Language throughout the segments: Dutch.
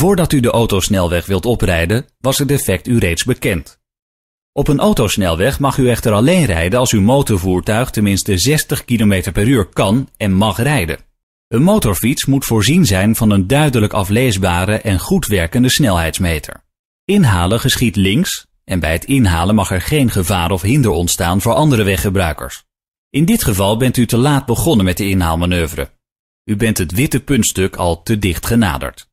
Voordat u de autosnelweg wilt oprijden, was het defect u reeds bekend. Op een autosnelweg mag u echter alleen rijden als uw motorvoertuig tenminste 60 km per uur kan en mag rijden. Een motorfiets moet voorzien zijn van een duidelijk afleesbare en goed werkende snelheidsmeter. Inhalen geschiet links en bij het inhalen mag er geen gevaar of hinder ontstaan voor andere weggebruikers. In dit geval bent u te laat begonnen met de inhaalmanoeuvre. U bent het witte puntstuk al te dicht genaderd.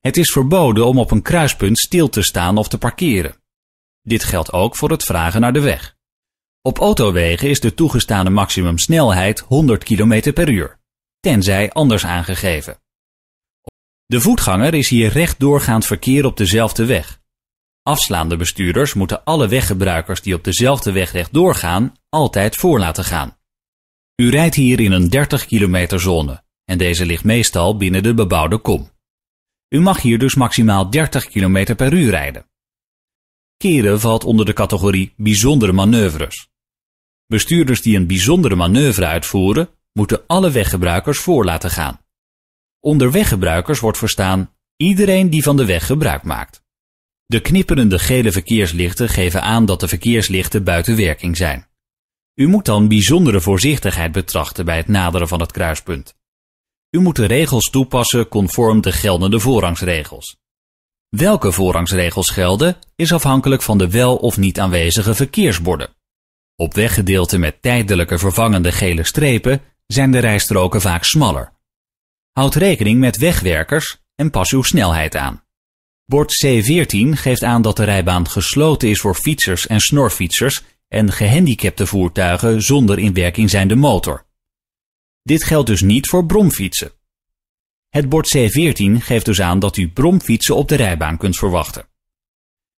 Het is verboden om op een kruispunt stil te staan of te parkeren. Dit geldt ook voor het vragen naar de weg. Op autowegen is de toegestane maximumsnelheid 100 km per uur, tenzij anders aangegeven. De voetganger is hier recht doorgaand verkeer op dezelfde weg. Afslaande bestuurders moeten alle weggebruikers die op dezelfde weg recht doorgaan altijd voor laten gaan. U rijdt hier in een 30 km zone en deze ligt meestal binnen de bebouwde kom. U mag hier dus maximaal 30 km per uur rijden. Keren valt onder de categorie bijzondere manoeuvres. Bestuurders die een bijzondere manoeuvre uitvoeren, moeten alle weggebruikers voor laten gaan. Onder weggebruikers wordt verstaan iedereen die van de weg gebruik maakt. De knipperende gele verkeerslichten geven aan dat de verkeerslichten buiten werking zijn. U moet dan bijzondere voorzichtigheid betrachten bij het naderen van het kruispunt. U moet de regels toepassen conform de geldende voorrangsregels. Welke voorrangsregels gelden is afhankelijk van de wel of niet aanwezige verkeersborden. Op weggedeelten met tijdelijke vervangende gele strepen zijn de rijstroken vaak smaller. Houd rekening met wegwerkers en pas uw snelheid aan. Bord C14 geeft aan dat de rijbaan gesloten is voor fietsers en snorfietsers en gehandicapte voertuigen zonder in werking zijnde motor. Dit geldt dus niet voor bromfietsen. Het bord C14 geeft dus aan dat u bromfietsen op de rijbaan kunt verwachten.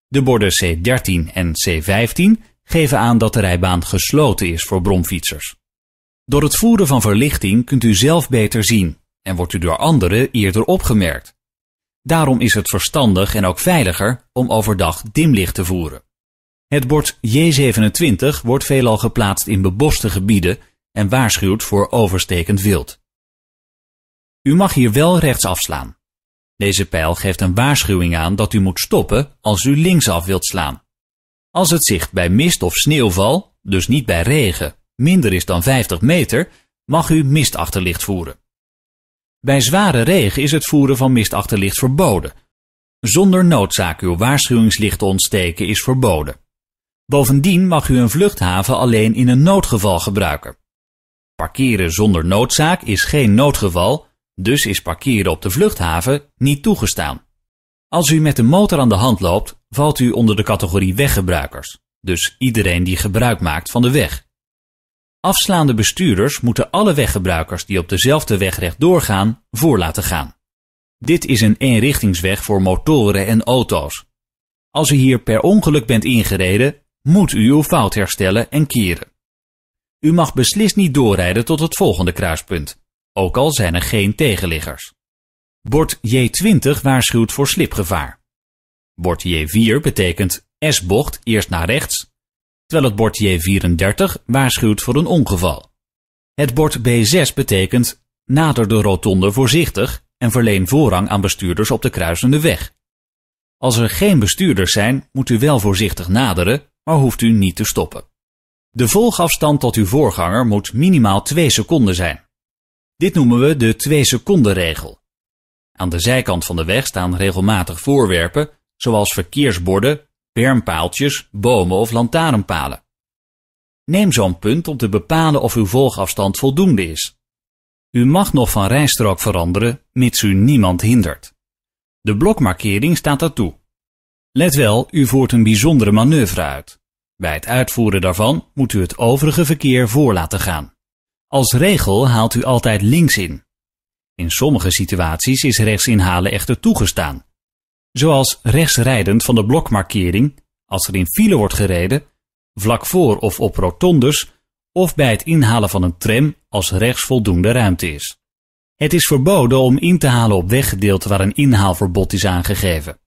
De borden C13 en C15 geven aan dat de rijbaan gesloten is voor bromfietsers. Door het voeren van verlichting kunt u zelf beter zien en wordt u door anderen eerder opgemerkt. Daarom is het verstandig en ook veiliger om overdag dimlicht te voeren. Het bord J27 wordt veelal geplaatst in beboste gebieden en waarschuwt voor overstekend wild. U mag hier wel rechts afslaan. Deze pijl geeft een waarschuwing aan dat u moet stoppen als u linksaf wilt slaan. Als het zicht bij mist of sneeuwval, dus niet bij regen, minder is dan 50 meter, mag u mistachterlicht voeren. Bij zware regen is het voeren van mistachterlicht verboden. Zonder noodzaak uw waarschuwingslicht ontsteken is verboden. Bovendien mag u een vluchthaven alleen in een noodgeval gebruiken. Parkeren zonder noodzaak is geen noodgeval, dus is parkeren op de vluchthaven niet toegestaan. Als u met de motor aan de hand loopt, valt u onder de categorie weggebruikers, dus iedereen die gebruik maakt van de weg. Afslaande bestuurders moeten alle weggebruikers die op dezelfde weg rechtdoor gaan, voor laten gaan. Dit is een eenrichtingsweg voor motoren en auto's. Als u hier per ongeluk bent ingereden, moet u uw fout herstellen en keren. U mag beslist niet doorrijden tot het volgende kruispunt, ook al zijn er geen tegenliggers. Bord J20 waarschuwt voor slipgevaar. Bord J4 betekent S-bocht eerst naar rechts, terwijl het bord J34 waarschuwt voor een ongeval. Het bord B6 betekent nader de rotonde voorzichtig en verleen voorrang aan bestuurders op de kruisende weg. Als er geen bestuurders zijn, moet u wel voorzichtig naderen, maar hoeft u niet te stoppen. De volgafstand tot uw voorganger moet minimaal 2 seconden zijn. Dit noemen we de 2 seconden regel. Aan de zijkant van de weg staan regelmatig voorwerpen, zoals verkeersborden, bermpaaltjes, bomen of lantaarnpalen. Neem zo'n punt om te bepalen of uw volgafstand voldoende is. U mag nog van rijstrook veranderen, mits u niemand hindert. De blokmarkering staat daartoe. Let wel, u voert een bijzondere manoeuvre uit. Bij het uitvoeren daarvan moet u het overige verkeer voor laten gaan. Als regel haalt u altijd links in. In sommige situaties is rechts inhalen echter toegestaan. Zoals rechtsrijdend van de blokmarkering, als er in file wordt gereden, vlak voor of op rotondes, of bij het inhalen van een tram als rechts voldoende ruimte is. Het is verboden om in te halen op weggedeelten waar een inhaalverbod is aangegeven.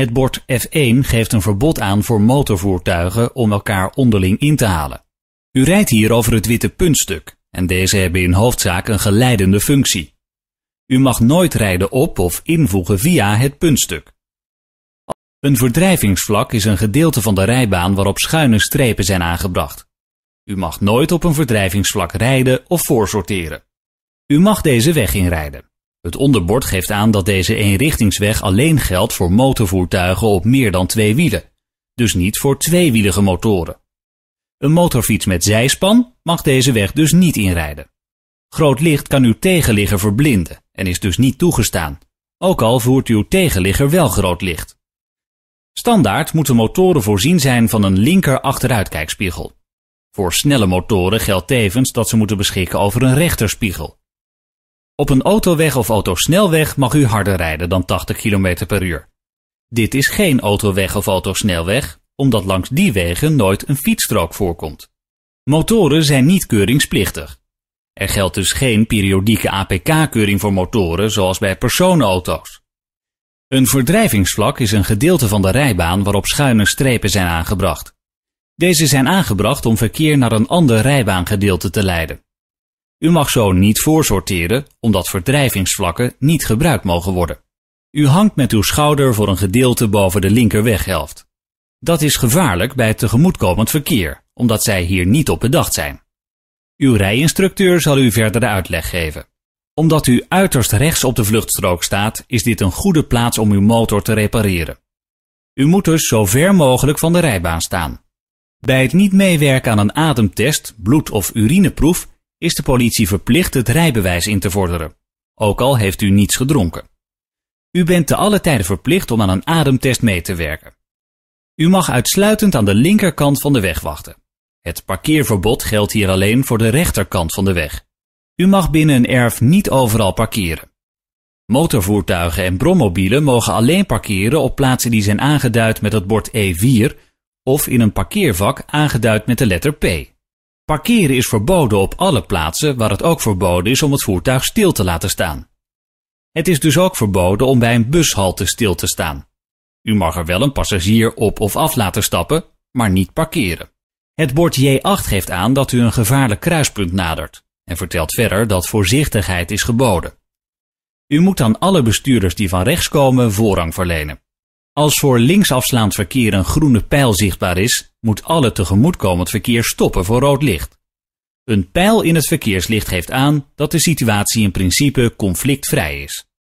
Het bord F1 geeft een verbod aan voor motorvoertuigen om elkaar onderling in te halen. U rijdt hier over het witte puntstuk en deze hebben in hoofdzaak een geleidende functie. U mag nooit rijden op of invoegen via het puntstuk. Een verdrijvingsvlak is een gedeelte van de rijbaan waarop schuine strepen zijn aangebracht. U mag nooit op een verdrijvingsvlak rijden of voorsorteren. U mag deze weg inrijden. Het onderbord geeft aan dat deze eenrichtingsweg alleen geldt voor motorvoertuigen op meer dan twee wielen, dus niet voor tweewielige motoren. Een motorfiets met zijspan mag deze weg dus niet inrijden. Groot licht kan uw tegenligger verblinden en is dus niet toegestaan, ook al voert uw tegenligger wel groot licht. Standaard moeten motoren voorzien zijn van een linker achteruitkijkspiegel. Voor snelle motoren geldt tevens dat ze moeten beschikken over een rechterspiegel op een autoweg of autosnelweg mag u harder rijden dan 80 km per uur. Dit is geen autoweg of autosnelweg, omdat langs die wegen nooit een fietsstrook voorkomt. Motoren zijn niet keuringsplichtig. Er geldt dus geen periodieke APK-keuring voor motoren zoals bij personenauto's. Een verdrijvingsvlak is een gedeelte van de rijbaan waarop schuine strepen zijn aangebracht. Deze zijn aangebracht om verkeer naar een ander rijbaangedeelte te leiden. U mag zo niet voorsorteren, omdat verdrijvingsvlakken niet gebruikt mogen worden. U hangt met uw schouder voor een gedeelte boven de linkerweghelft. Dat is gevaarlijk bij het tegemoetkomend verkeer, omdat zij hier niet op bedacht zijn. Uw rijinstructeur zal u verdere uitleg geven. Omdat u uiterst rechts op de vluchtstrook staat, is dit een goede plaats om uw motor te repareren. U moet dus zo ver mogelijk van de rijbaan staan. Bij het niet meewerken aan een ademtest, bloed- of urineproef is de politie verplicht het rijbewijs in te vorderen, ook al heeft u niets gedronken. U bent te alle tijden verplicht om aan een ademtest mee te werken. U mag uitsluitend aan de linkerkant van de weg wachten. Het parkeerverbod geldt hier alleen voor de rechterkant van de weg. U mag binnen een erf niet overal parkeren. Motorvoertuigen en brommobielen mogen alleen parkeren op plaatsen die zijn aangeduid met het bord E4 of in een parkeervak aangeduid met de letter P. Parkeren is verboden op alle plaatsen waar het ook verboden is om het voertuig stil te laten staan. Het is dus ook verboden om bij een bushalte stil te staan. U mag er wel een passagier op of af laten stappen, maar niet parkeren. Het bord J8 geeft aan dat u een gevaarlijk kruispunt nadert en vertelt verder dat voorzichtigheid is geboden. U moet aan alle bestuurders die van rechts komen voorrang verlenen. Als voor linksafslaand verkeer een groene pijl zichtbaar is, moet alle tegemoetkomend verkeer stoppen voor rood licht. Een pijl in het verkeerslicht geeft aan dat de situatie in principe conflictvrij is.